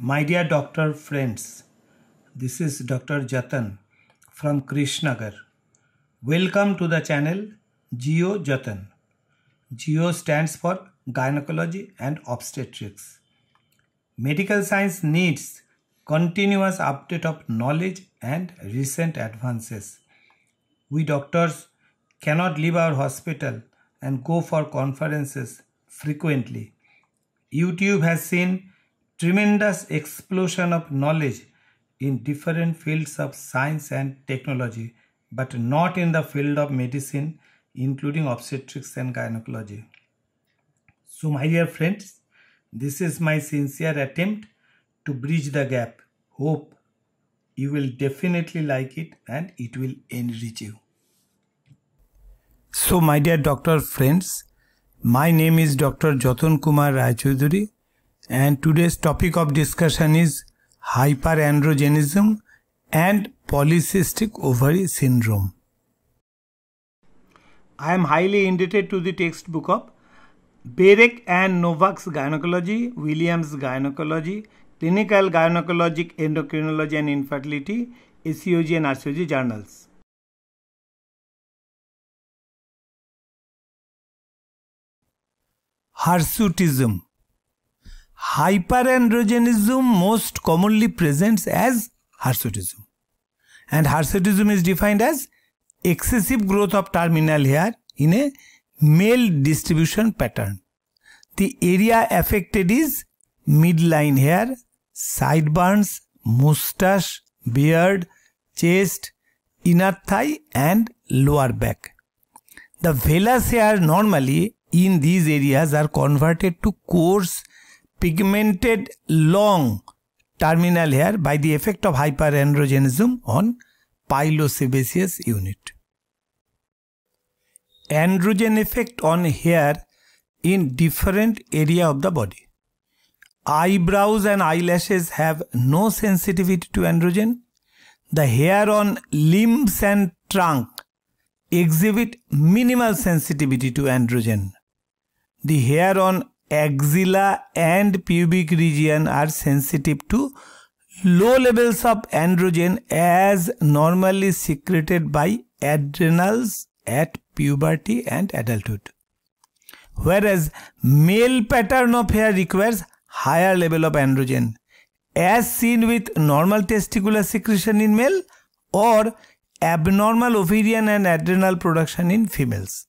My dear doctor friends, this is Dr. Jatan from Krishnagar. Welcome to the channel Geo Jatan. Geo stands for Gynecology and Obstetrics. Medical science needs continuous update of knowledge and recent advances. We doctors cannot leave our hospital and go for conferences frequently. YouTube has seen tremendous explosion of knowledge in different fields of science and technology, but not in the field of medicine, including obstetrics and gynecology. So, my dear friends, this is my sincere attempt to bridge the gap. Hope you will definitely like it and it will enrich you. So, my dear doctor friends, my name is Dr. Jatan Kumar Raichoudhury and today's topic of discussion is hyperandrogenism and polycystic ovary syndrome. I am highly indebted to the textbook of Berek and Novak's Gynecology, Williams Gynecology, Clinical Gynecologic Endocrinology and Infertility, ACOG and RCOG journals. Hirsutism Hyperandrogenism most commonly presents as hirsutism. And hirsutism is defined as excessive growth of terminal hair in a male distribution pattern. The area affected is midline hair, sideburns, mustache, beard, chest, inner thigh and lower back. The vellus hair normally in these areas are converted to coarse pigmented long terminal hair by the effect of hyperandrogenism on pilosebaceous unit. Androgen effect on hair in different area of the body. Eyebrows and eyelashes have no sensitivity to androgen. The hair on limbs and trunk exhibit minimal sensitivity to androgen. The hair on axilla and pubic region are sensitive to low levels of androgen as normally secreted by adrenals at puberty and adulthood. Whereas male pattern of hair requires higher level of androgen as seen with normal testicular secretion in male or abnormal ovarian and adrenal production in females.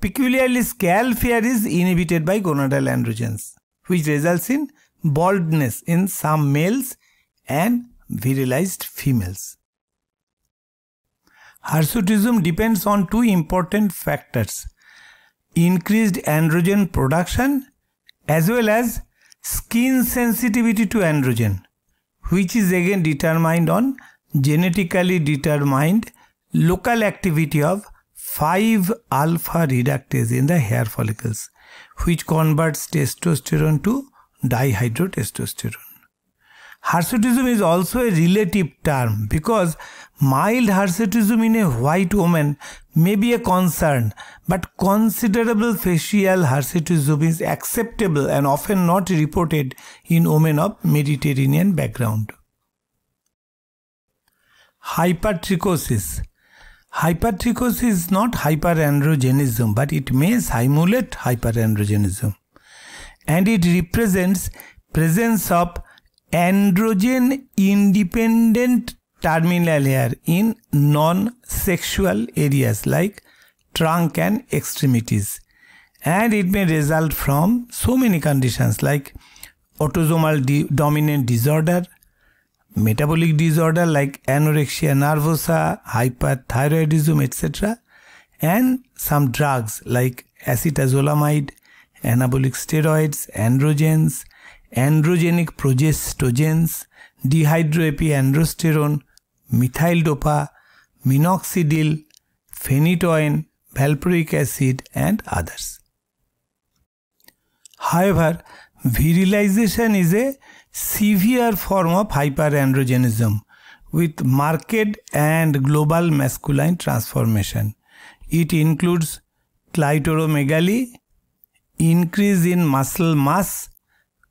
Peculiarly, scalp hair is inhibited by gonadal androgens, which results in baldness in some males and virilized females. Hirsutism depends on two important factors increased androgen production as well as skin sensitivity to androgen, which is again determined on genetically determined local activity of 5 alpha reductase in the hair follicles, which converts testosterone to dihydrotestosterone. Hirsutism is also a relative term because mild hirsutism in a white woman may be a concern, but considerable facial hirsutism is acceptable and often not reported in women of Mediterranean background. Hypertrichosis Hypertrichosis is not hyperandrogenism, but it may simulate hyperandrogenism. And it represents presence of androgen independent terminal hair in non-sexual areas like trunk and extremities. And it may result from so many conditions like autosomal dominant disorder, metabolic disorder like anorexia nervosa, hyperthyroidism, etc., and some drugs like acetazolamide, anabolic steroids, androgens, androgenic progestogens, dehydroepiandrosterone, methyldopa, minoxidil, phenytoin, valproic acid, and others. However, virilization is a severe form of hyperandrogenism with marked and global masculine transformation. It includes clitoromegaly, increase in muscle mass,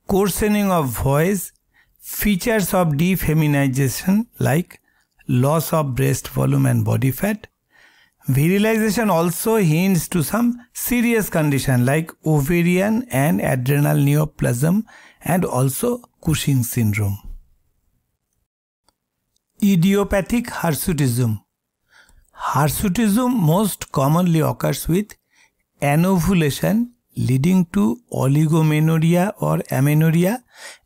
coarsening of voice, features of defeminization like loss of breast volume and body fat. Virilization also hints to some serious condition like ovarian and adrenal neoplasm and also Cushing syndrome. Idiopathic hirsutism. Hirsutism most commonly occurs with anovulation leading to oligomenorrhea or amenorrhea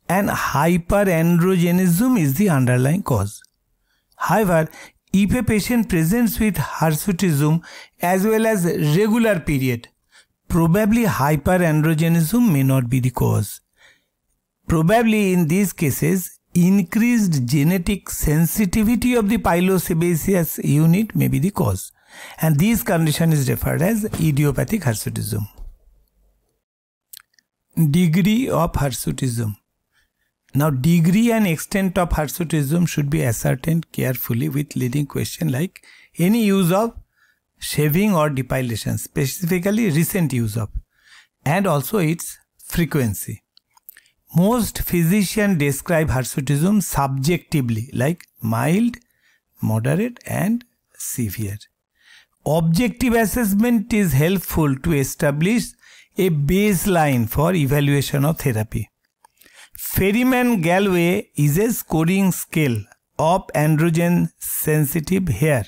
and hyperandrogenism is the underlying cause. However, if a patient presents with hirsutism as well as regular period, probably hyperandrogenism may not be the cause. Probably in these cases, increased genetic sensitivity of the pilosebaceous unit may be the cause. And this condition is referred as idiopathic hirsutism. Degree of hirsutism. Now degree and extent of hirsutism should be ascertained carefully with leading question like any use of shaving or depilation, specifically recent use of, and also its frequency. Most physicians describe hirsutism subjectively like mild, moderate and severe. Objective assessment is helpful to establish a baseline for evaluation of therapy. Ferryman Galway is a scoring scale of androgen sensitive hair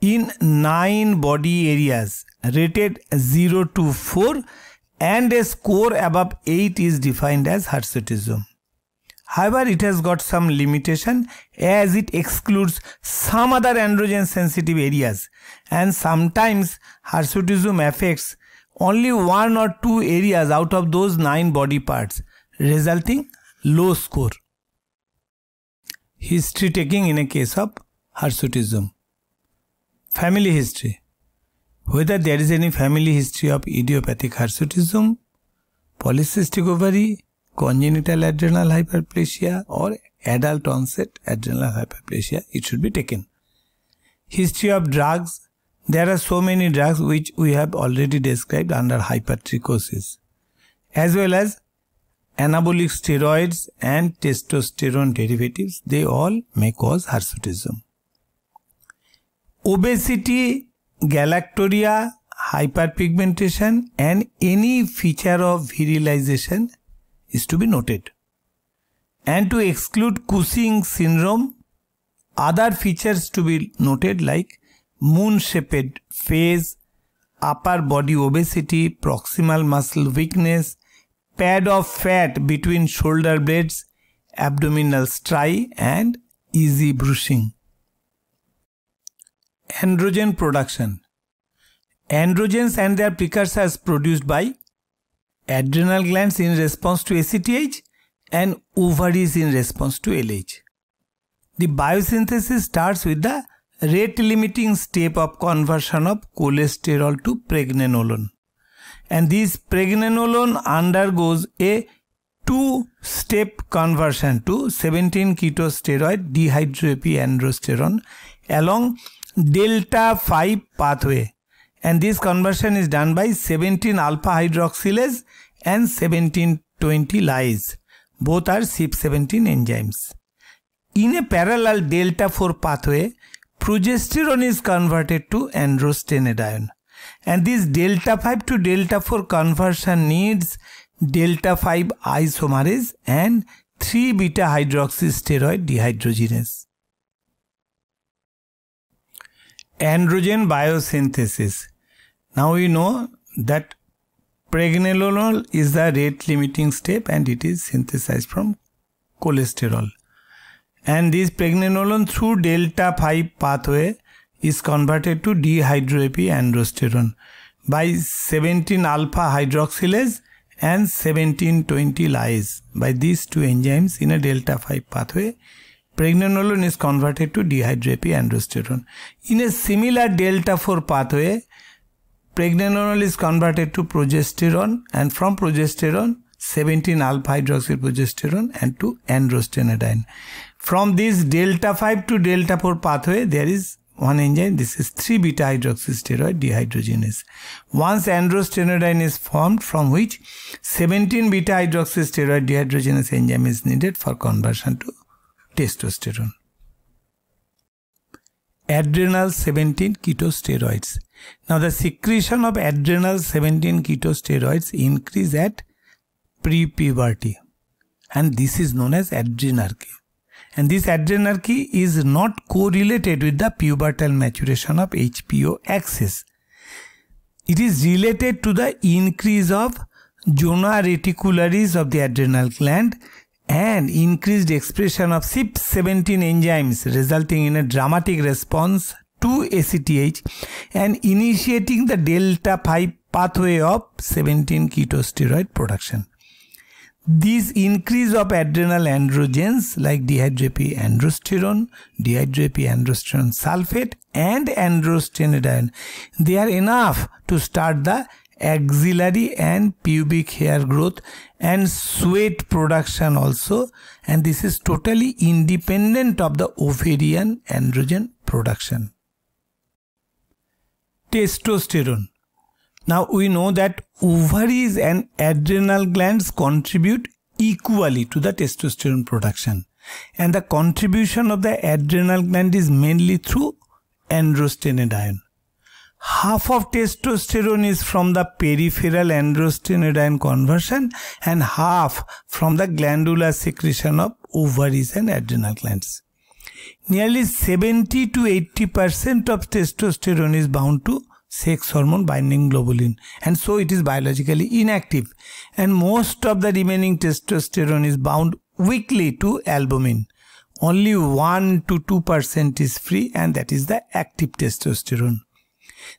in 9 body areas rated 0 to 4 and a score above 8 is defined as Hirsutism. However, it has got some limitation as it excludes some other androgen sensitive areas and sometimes hirsutism affects only one or two areas out of those nine body parts resulting low score. History taking in a case of hirsutism. Family history whether there is any family history of idiopathic hirsutism, polycystic ovary, congenital adrenal hyperplasia or adult onset adrenal hyperplasia, it should be taken. History of drugs, there are so many drugs which we have already described under hypertrichosis, as well as anabolic steroids and testosterone derivatives, they all may cause hirsutism. Obesity galactorrhoea hyperpigmentation and any feature of virilisation is to be noted and to exclude Cushing syndrome other features to be noted like moon shaped face upper body obesity proximal muscle weakness pad of fat between shoulder blades abdominal striae and easy bruising androgen production. Androgens and their precursors produced by adrenal glands in response to ACTH and ovaries in response to LH. The biosynthesis starts with the rate limiting step of conversion of cholesterol to pregnenolone. And this pregnenolone undergoes a two step conversion to 17 keto steroid dehydroepiandrosterone along delta 5 pathway and this conversion is done by 17 alpha hydroxylase and 1720 lyase. Both are CYP17 enzymes. In a parallel delta 4 pathway, progesterone is converted to androstenedione and this delta 5 to delta 4 conversion needs delta 5 isomerase and 3 beta hydroxysteroid dehydrogenase. androgen biosynthesis. Now we know that pregnenolol is the rate limiting step and it is synthesized from cholesterol. And this pregnenolol through delta 5 pathway is converted to dehydroepiandrosterone by 17 alpha hydroxylase and 1720 lyase by these two enzymes in a delta 5 pathway Pregnenolone is converted to dehydroepiandrosterone. In a similar delta 4 pathway, pregnenolone is converted to progesterone and from progesterone 17 alpha hydroxyprogesterone progesterone and to androstenedione. From this delta 5 to delta 4 pathway there is one enzyme this is 3 beta hydroxysteroid dehydrogenase. Once androstenedione is formed from which 17 beta hydroxysteroid dehydrogenase enzyme is needed for conversion to testosterone. Adrenal 17 ketosteroids. Now the secretion of adrenal 17 ketosteroids increase at pre-puberty and this is known as adrenarche. And this adrenarche is not correlated with the pubertal maturation of HPO axis. It is related to the increase of zona reticularis of the adrenal gland and increased expression of CYP17 enzymes resulting in a dramatic response to ACTH and initiating the delta 5 pathway of 17 ketosteroid production. This increase of adrenal androgens like dehydroepi androsterone, dehydroepi androsterone sulfate and androstenedione, they are enough to start the axillary and pubic hair growth and sweat production also and this is totally independent of the ovarian androgen production. Testosterone. Now we know that ovaries and adrenal glands contribute equally to the testosterone production and the contribution of the adrenal gland is mainly through androstenedione half of testosterone is from the peripheral androstenedione conversion and half from the glandular secretion of ovaries and adrenal glands. Nearly 70 to 80 percent of testosterone is bound to sex hormone binding globulin and so it is biologically inactive and most of the remaining testosterone is bound weakly to albumin only 1 to 2% is free and that is the active testosterone.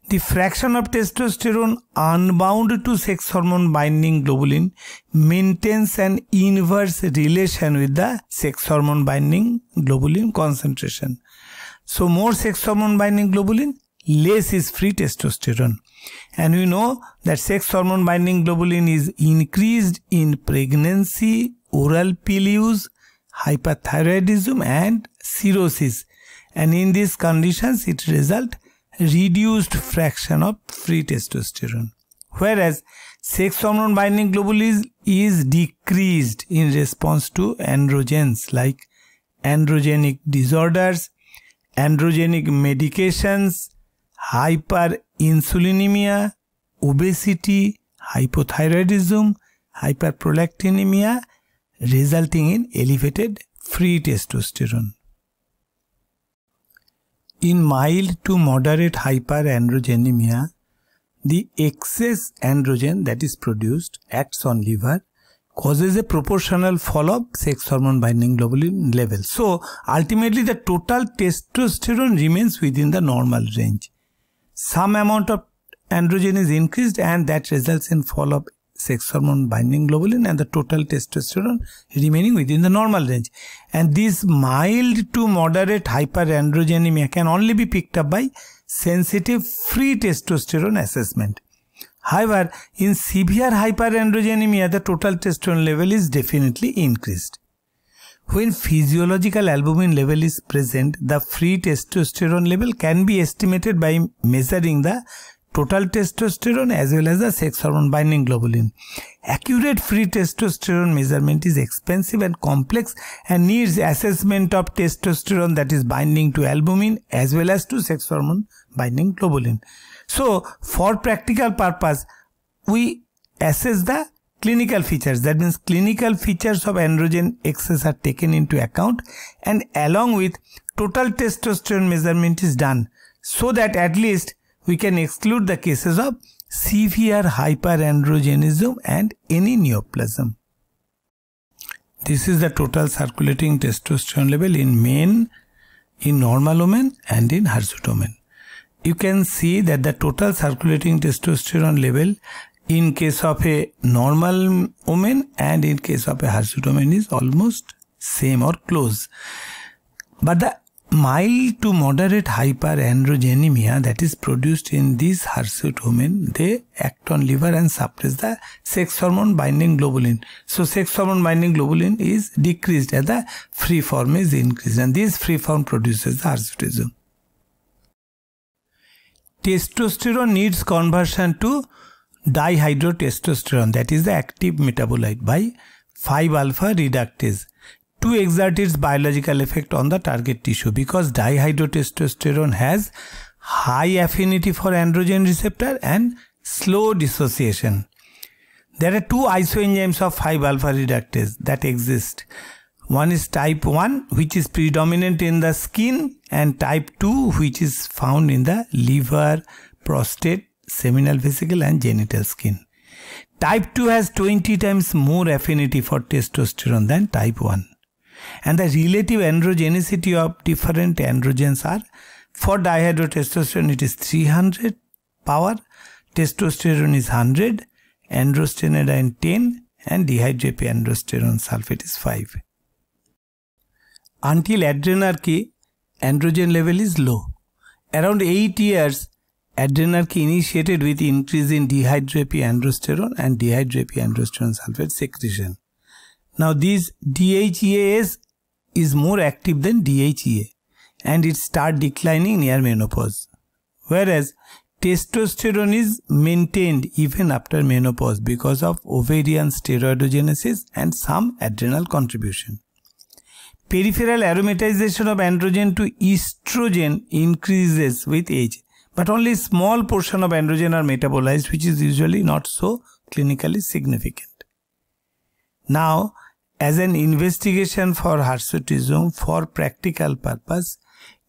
The fraction of testosterone unbound to sex hormone binding globulin maintains an inverse relation with the sex hormone binding globulin concentration. So more sex hormone binding globulin, less is free testosterone. And we know that sex hormone binding globulin is increased in pregnancy, oral pill use, hyperthyroidism and cirrhosis. And in these conditions, it results reduced fraction of free testosterone. Whereas sex hormone binding globulin is decreased in response to androgens like androgenic disorders, androgenic medications, hyperinsulinemia, obesity, hypothyroidism, hyperprolactinemia resulting in elevated free testosterone. In mild to moderate hyperandrogenemia, the excess androgen that is produced acts on liver causes a proportional fall of sex hormone binding globulin level. So ultimately the total testosterone remains within the normal range. Some amount of androgen is increased and that results in fall of sex hormone binding globulin and the total testosterone remaining within the normal range. And this mild to moderate hyperandrogenemia can only be picked up by sensitive free testosterone assessment. However, in severe hyperandrogenemia, the total testosterone level is definitely increased. When physiological albumin level is present, the free testosterone level can be estimated by measuring the total testosterone as well as the sex hormone binding globulin. Accurate free testosterone measurement is expensive and complex and needs assessment of testosterone that is binding to albumin as well as to sex hormone binding globulin. So for practical purpose, we assess the clinical features that means clinical features of androgen excess are taken into account and along with total testosterone measurement is done so that at least we can exclude the cases of severe hyperandrogenism and any neoplasm. This is the total circulating testosterone level in men, in normal women and in hirsute women. You can see that the total circulating testosterone level in case of a normal woman and in case of a hirsute woman is almost same or close. But the mild to moderate hyperandrogenemia that is produced in these hirsute women, they act on liver and suppress the sex hormone binding globulin. So sex hormone binding globulin is decreased and the free form is increased and this free form produces the hirsutism. Testosterone needs conversion to dihydrotestosterone that is the active metabolite by 5 alpha reductase to exert its biological effect on the target tissue because dihydrotestosterone has high affinity for androgen receptor and slow dissociation. There are two isoenzymes of 5-alpha reductase that exist. One is type 1 which is predominant in the skin and type 2 which is found in the liver, prostate, seminal vesicle and genital skin. Type 2 has 20 times more affinity for testosterone than type 1 and the relative androgenicity of different androgens are for dihydrotestosterone it is 300 power testosterone is 100 androstenedione 10 and dehydroepiandrosterone sulfate is 5 until adrenarche androgen level is low around 8 years adrenarche initiated with increase in dehydroepiandrosterone and dehydroepiandrosterone sulfate secretion now this DHEAS is more active than DHEA and it start declining near menopause. Whereas testosterone is maintained even after menopause because of ovarian steroidogenesis and some adrenal contribution. Peripheral aromatization of androgen to estrogen increases with age, but only small portion of androgen are metabolized which is usually not so clinically significant. Now, as an investigation for hirsutism for practical purpose,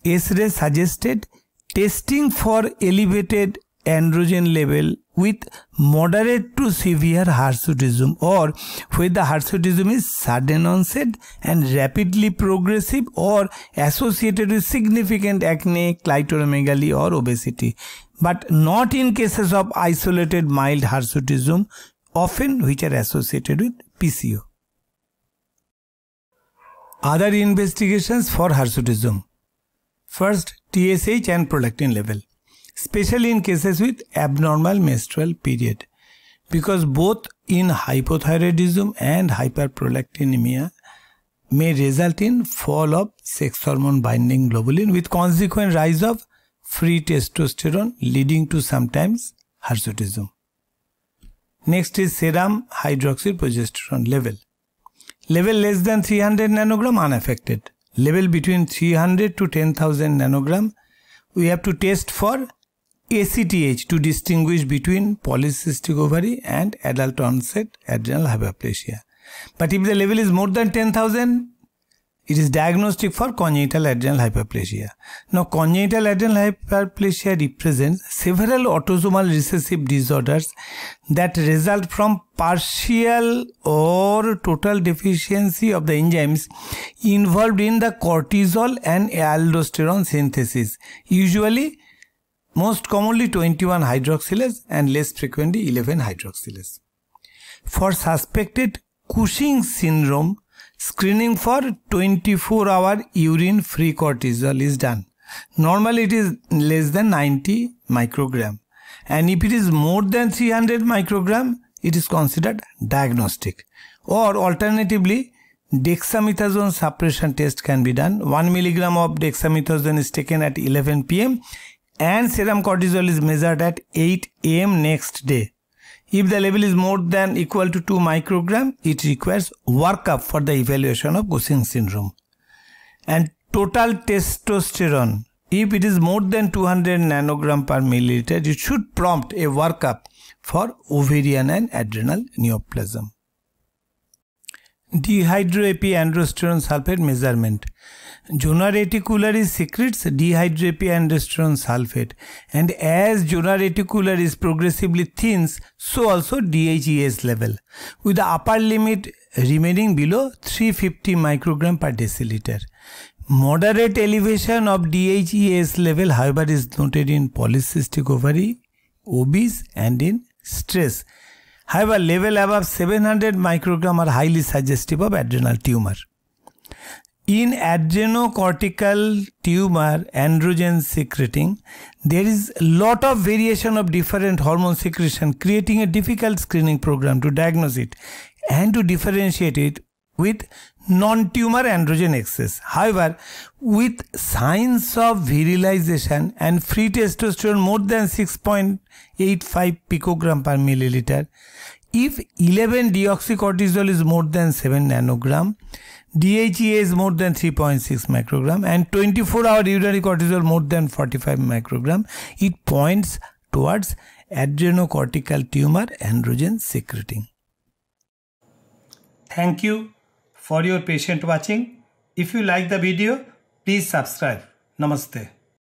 ESRE suggested testing for elevated androgen level with moderate to severe hirsutism or where the hirsutism is sudden onset and rapidly progressive or associated with significant acne, clitoromegaly or obesity. But not in cases of isolated mild hirsutism often which are associated with PCO. Other investigations for hirsutism. First, TSH and prolactin level, especially in cases with abnormal menstrual period, because both in hypothyroidism and hyperprolactinemia may result in fall of sex hormone binding globulin with consequent rise of free testosterone leading to sometimes hirsutism. Next is serum hydroxyprogesterone level. Level less than 300 nanogram unaffected. Level between 300 to 10,000 nanogram, we have to test for ACTH to distinguish between polycystic ovary and adult onset adrenal hyperplasia. But if the level is more than 10,000, it is diagnostic for congenital adrenal hyperplasia. Now, congenital adrenal hyperplasia represents several autosomal recessive disorders that result from partial or total deficiency of the enzymes involved in the cortisol and aldosterone synthesis, usually most commonly 21 hydroxylase and less frequently 11 hydroxylase. For suspected Cushing syndrome, Screening for 24 hour urine free cortisol is done. Normally it is less than 90 microgram. And if it is more than 300 microgram, it is considered diagnostic. Or alternatively, dexamethasone suppression test can be done. 1 milligram of dexamethasone is taken at 11 pm and serum cortisol is measured at 8 am next day. If the level is more than equal to 2 microgram, it requires workup for the evaluation of Cushing syndrome. And total testosterone, if it is more than 200 nanogram per milliliter, it should prompt a workup for ovarian and adrenal neoplasm. Dehydroepiandrosterone sulfate measurement. Zona reticularis secretes dehydroepiandrosterone sulfate and as zona reticularis progressively thins, so also DHEA's level with the upper limit remaining below 350 microgram per deciliter. Moderate elevation of DHEA's level however is noted in polycystic ovary, obese and in stress. However, level above 700 microgram are highly suggestive of adrenal tumor. In adrenocortical tumor, androgen secreting, there is a lot of variation of different hormone secretion, creating a difficult screening program to diagnose it and to differentiate it with non-tumor androgen excess. However, with signs of virilization and free testosterone more than 6.85 picogram per milliliter, if 11 deoxycortisol is more than 7 nanogram, DHEA is more than 3.6 microgram and 24 hour urinary cortisol more than 45 microgram. It points towards adrenocortical tumor androgen secreting. Thank you for your patient watching. If you like the video, please subscribe. Namaste.